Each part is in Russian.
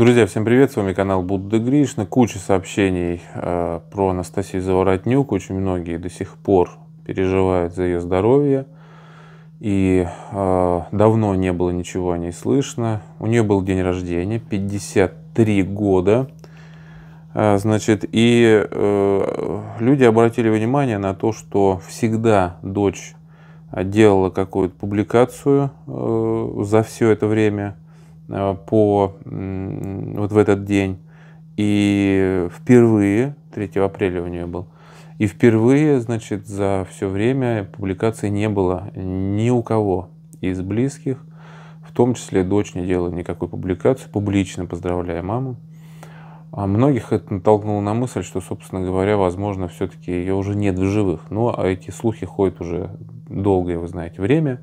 Друзья, всем привет, с вами канал Будда Гришна. Куча сообщений э, про Анастасию Заворотнюк. Очень многие до сих пор переживают за ее здоровье. И э, давно не было ничего о ней слышно. У нее был день рождения, 53 года. Э, значит, и э, люди обратили внимание на то, что всегда дочь э, делала какую-то публикацию э, за все это время – Э, по, вот в этот день. И впервые, 3 апреля у нее был, и впервые, значит, за все время публикации не было ни у кого из близких, в том числе дочь не делала никакой публикации, публично поздравляя маму. А многих это натолкнуло на мысль, что, собственно говоря, возможно, все-таки ее уже нет в живых. Но ну, а эти слухи ходят уже долгое, вы знаете, время.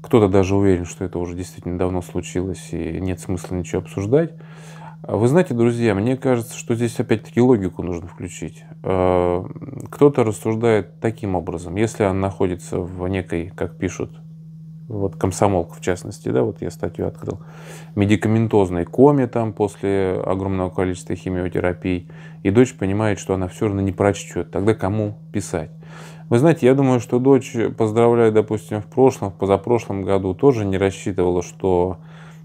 Кто-то даже уверен, что это уже действительно давно случилось и нет смысла ничего обсуждать. А вы знаете, друзья, мне кажется, что здесь опять-таки логику нужно включить. А, кто-то рассуждает таким образом. Если он находится в некой, как пишут, вот комсомолка в частности, да, вот я статью открыл, медикаментозной коме там после огромного количества химиотерапий, и дочь понимает, что она все равно не прочтет, тогда кому писать? Вы знаете, я думаю, что дочь, поздравляю, допустим, в прошлом, в позапрошлом году, тоже не рассчитывала, что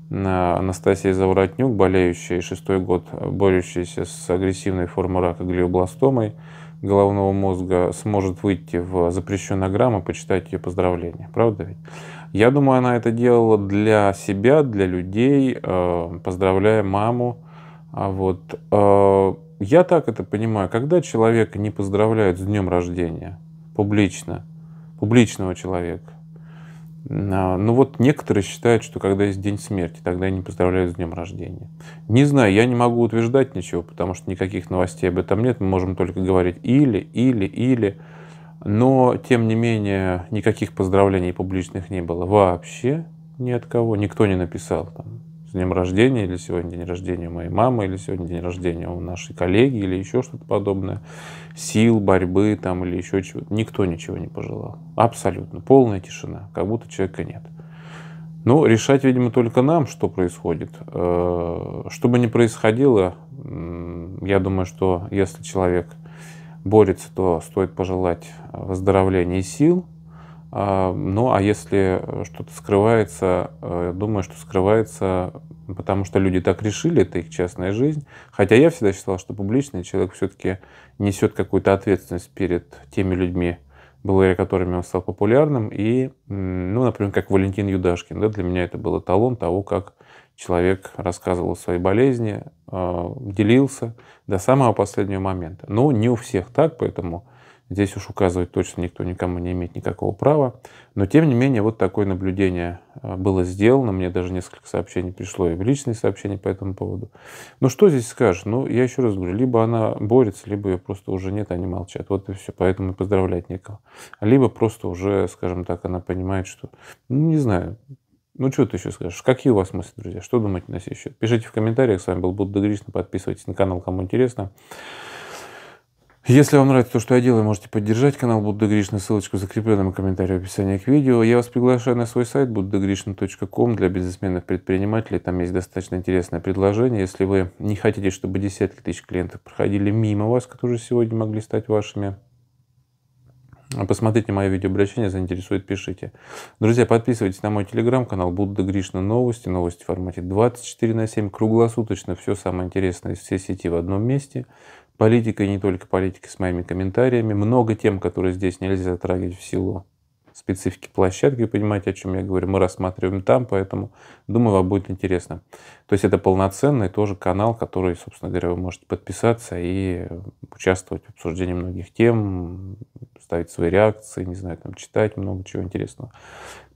Анастасия Заворотнюк, болеющая шестой год, борющаяся с агрессивной формой рака глиобластомой головного мозга, сможет выйти в запрещенную грамму и почитать ее поздравления. Правда ведь? Я думаю, она это делала для себя, для людей, э, поздравляя маму. А вот. Э, я так это понимаю, когда человека не поздравляют с днем рождения – публично, публичного человека. А, ну вот некоторые считают, что когда есть день смерти, тогда они поздравляют с днем рождения. Не знаю, я не могу утверждать ничего, потому что никаких новостей об этом нет. Мы можем только говорить или, или, или. Но, тем не менее, никаких поздравлений публичных не было вообще ни от кого. Никто не написал там днем рождения, или сегодня день рождения моей мамы, или сегодня день рождения у нашей коллеги, или еще что-то подобное, сил, борьбы там, или еще чего-то. Никто ничего не пожелал. Абсолютно. Полная тишина, как будто человека нет. Ну, решать, видимо, только нам, что происходит. Э, что бы ни происходило, я думаю, что если человек борется, то стоит пожелать э, выздоровления и сил, а, ну, а если э, что-то скрывается, э, я думаю, что скрывается, потому что люди так решили, это их частная жизнь. Хотя я всегда считал, что публичный человек все-таки несет какую-то ответственность перед теми людьми, благодаря которыми он стал популярным. И, ну, например, как Валентин Юдашкин, да, для меня это был эталон того, как человек рассказывал о своей болезни, э, делился до самого последнего момента. Но не у всех так, поэтому Здесь уж указывать точно никто никому не имеет никакого права. Но тем не менее, вот такое наблюдение э, было сделано. Мне даже несколько сообщений пришло и в личные сообщения по этому поводу. Ну что здесь скажешь? Ну, я еще раз говорю, либо она борется, либо ее просто уже нет, они молчат. Вот и все, поэтому и поздравлять некого. Либо просто уже, скажем так, она понимает, что, ну, не знаю, ну, что ты еще скажешь? Какие у вас мысли, друзья? Что думаете на сей счет? Пишите в комментариях. С вами был Будда Гришна. Подписывайтесь на канал, кому интересно. Если вам нравится то, что я делаю, можете поддержать канал Будда Гришна. Ссылочку в закрепленном комментарии в описании к видео. Я вас приглашаю на свой сайт buddhagrishna.com для бизнесменов предпринимателей. Там есть достаточно интересное предложение. Если вы не хотите, чтобы десятки тысяч клиентов проходили мимо вас, которые сегодня могли стать вашими, Посмотрите мое видеообращение, заинтересует, пишите. Друзья, подписывайтесь на мой телеграм-канал Будда Гришна Новости. Новости в формате 24 на 7, круглосуточно. Все самое интересное из всей сети в одном месте политикой, не только политикой, с моими комментариями. Много тем, которые здесь нельзя затрагивать в силу специфики площадки, понимаете, о чем я говорю, мы рассматриваем там, поэтому думаю, вам будет интересно. То есть это полноценный тоже канал, который, собственно говоря, вы можете подписаться и участвовать в обсуждении многих тем, ставить свои реакции, не знаю, там читать много чего интересного.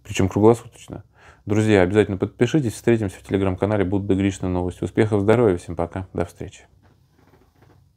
Причем круглосуточно. Друзья, обязательно подпишитесь, встретимся в телеграм-канале «Будда Гришна новости». Успехов, здоровья, всем пока, до встречи.